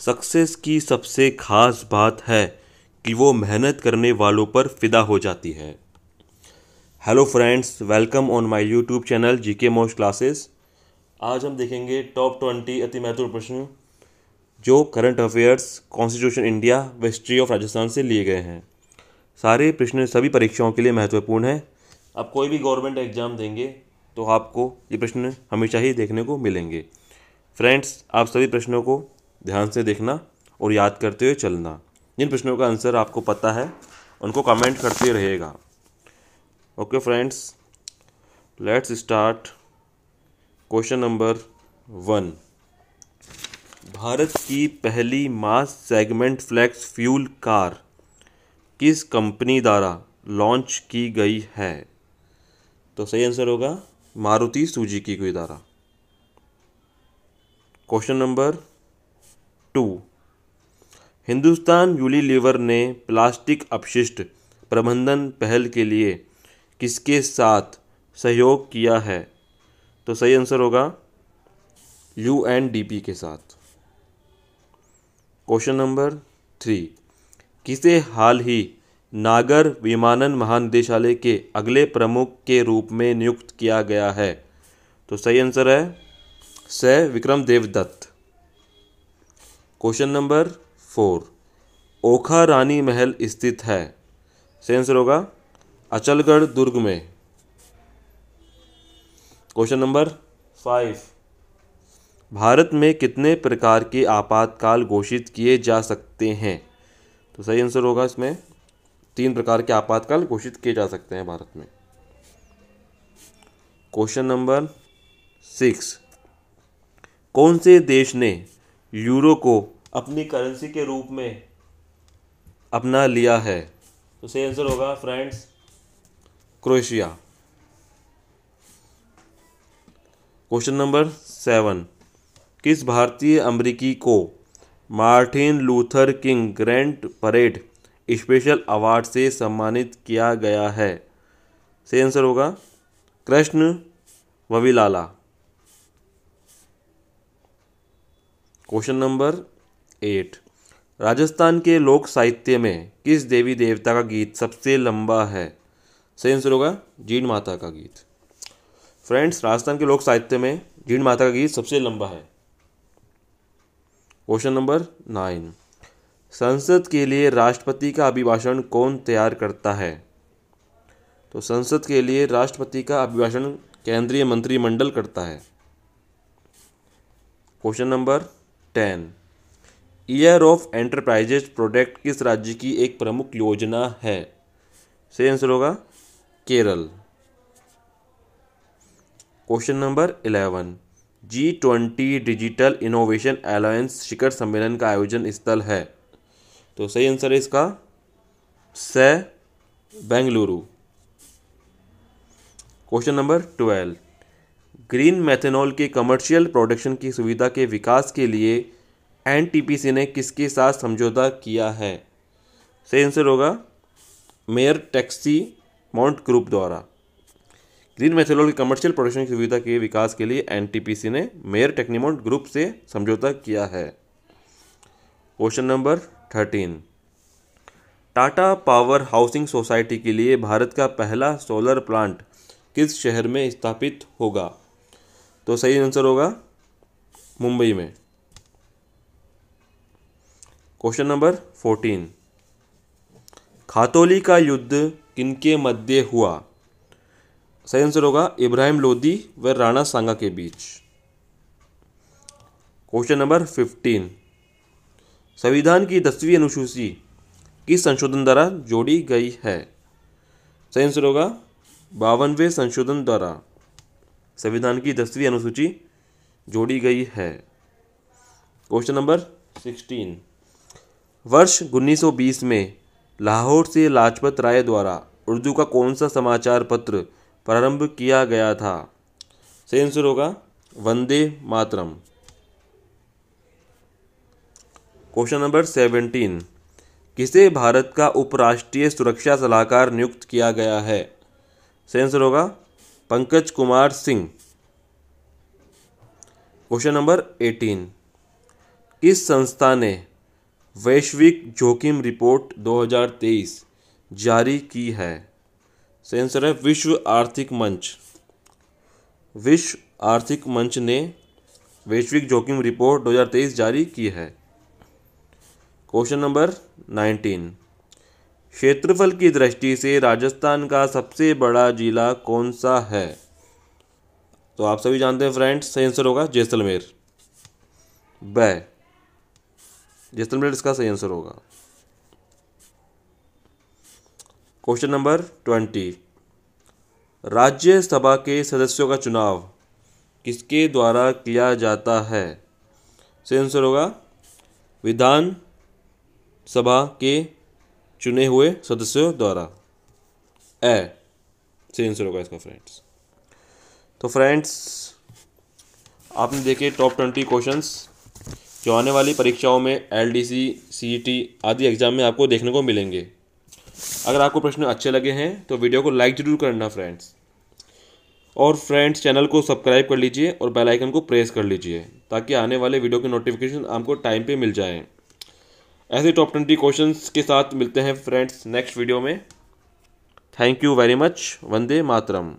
success की सबसे ख़ास बात है कि वो मेहनत करने वालों पर फिदा हो जाती है hello friends welcome on my YouTube channel G K classes आज हम देखेंगे टॉप ट्वेंटी अति महत्वपूर्ण प्रश्न जो करंट अफेयर्स कॉन्स्टिट्यूशन इंडिया व हिस्ट्री ऑफ राजस्थान से लिए गए हैं सारे प्रश्न सभी परीक्षाओं के लिए महत्वपूर्ण हैं आप कोई भी गवर्नमेंट एग्ज़ाम देंगे तो आपको ये प्रश्न हमेशा ही देखने को मिलेंगे फ्रेंड्स आप सभी प्रश्नों को ध्यान से देखना और याद करते हुए चलना जिन प्रश्नों का आंसर आपको पता है उनको कमेंट करते रहेगा okay friends let's start question number one Bharat की पहली mass segment flex fuel car किस कंपनी द्वारा लॉन्च की गई है तो सही आंसर होगा मारुति सुजुकी कोई द्वारा question number two Hindustan Unilever ने प्लास्टिक अपशिष्ट प्रबंधन पहल के लिए किसके साथ सहयोग किया है तो सही आंसर होगा यू एन डी पी के साथ क्वेश्चन नंबर थ्री किसे हाल ही नागर विमानन महानिदेशालय के अगले प्रमुख के रूप में नियुक्त किया गया है तो सही आंसर है स Vikram Devdutt question number four Okha रानी महल स्थित है सही आंसर होगा अचलगढ़ दुर्ग में क्वेश्चन नंबर फाइव भारत में कितने प्रकार के आपातकाल घोषित किए जा सकते हैं तो सही आंसर होगा इसमें तीन प्रकार के आपातकाल घोषित किए जा सकते हैं भारत में क्वेश्चन नंबर सिक्स कौन से देश ने यूरो को अपनी करेंसी के रूप में अपना लिया है तो सही आंसर होगा friends Croatia question number seven किस भारतीय अमरीकी को Martin Luther King grand parade special award से सम्मानित किया गया है सही आंसर होगा Krishna Vavilala question number eight Rajasthan के लोक साहित्य में किस देवी देवता का गीत सबसे लंबा है सही आंसर होगा जीण माता का गीत फ्रेंड्स राजस्थान के लोक साहित्य में जीण माता का गीत सबसे लंबा है क्वेश्चन नंबर नाइन संसद के लिए राष्ट्रपति का अभिभाषण कौन तैयार करता है तो संसद के लिए राष्ट्रपति का अभिभाषण केंद्रीय मंत्रिमंडल करता है question number ten year of enterprises product किस राज्य की एक प्रमुख योजना है सही आंसर होगा Kerala question number eleven G twenty digital innovation alliance शिखर सम्मेलन का आयोजन स्थल है तो सही आंसर है इसका स Bengaluru question number twelve green methanol के कमर्शियल प्रोडक्शन की सुविधा के विकास के लिए एनटीपीसी ने किसके साथ समझौता किया है सही आंसर होगा मेयर टैक्सी माउंट ग्रुप द्वारा ग्रीन मेथेनॉल की कमर्शियल प्रोडक्शन की सुविधा के विकास के लिए एनटीपीसी ने मेयर टेक्नीमाउंट ग्रुप से समझौता किया है question number thirteen Tata power housing society के लिए भारत का पहला सोलर प्लांट किस शहर में स्थापित होगा तो सही आंसर होगा मुंबई में क्वेश्चन नंबर फोर्टीन खातोली का युद्ध किनके मध्य हुआ सही आंसर होगा इब्राहिम लोदी व राणा सांगा के बीच क्वेश्चन नंबर फिफ्टीन संविधान की दसवीं अनुसूची किस संशोधन द्वारा जोड़ी गई है सही आंसर होगा बावनवे संशोधन द्वारा संविधान की दसवीं अनुसूची जोड़ी गई है क्वेश्चन नंबर सिक्सटीन वर्ष 1920 में लाहौर से लाजपत राय द्वारा उर्दू का कौन सा समाचार पत्र प्रारंभ किया गया था सही आंसर होगा Vande Mataram question number seventeen किसे भारत का उपराष्ट्रीय सुरक्षा सलाहकार नियुक्त किया गया है सही आंसर होगा Pankaj Kumar Singh question number eighteen किस संस्था ने वैश्विक जोखिम रिपोर्ट 2023 जारी की है सेंसर है विश्व आर्थिक मंच विश्व आर्थिक मंच ने वैश्विक जोखिम रिपोर्ट 2023 जारी की है क्वेश्चन नंबर 19 क्षेत्रफल की दृष्टि से राजस्थान का सबसे बड़ा जिला कौन सा है तो आप सभी जानते हैं फ्रेंड्स सही आंसर होगा जैसलमेर ब जिस ब्लेड इसका सही आंसर होगा क्वेश्चन नंबर ट्वेंटी राज्यसभा के सदस्यों का चुनाव किसके द्वारा किया जाता है सही आंसर होगा विधान सभा के चुने हुए सदस्यों द्वारा ए सही आंसर होगा इसका फ्रेंड्स तो फ्रेंड्स आपने देखे टॉप ट्वेंटी क्वेश्चंस जो आने वाली परीक्षाओं में L D C C T आदि एग्ज़ाम में आपको देखने को मिलेंगे अगर आपको प्रश्न अच्छे लगे हैं तो वीडियो को लाइक ज़रूर करना फ्रेंड्स और फ्रेंड्स चैनल को सब्सक्राइब कर लीजिए और बेल आइकन को प्रेस कर लीजिए ताकि आने वाले वीडियो के नोटिफिकेशन आपको टाइम पे मिल जाएं ऐसे टॉप ट्वेंटी क्वेश्चन के साथ मिलते हैं फ्रेंड्स नेक्स्ट वीडियो में thank you very much Vande Mataram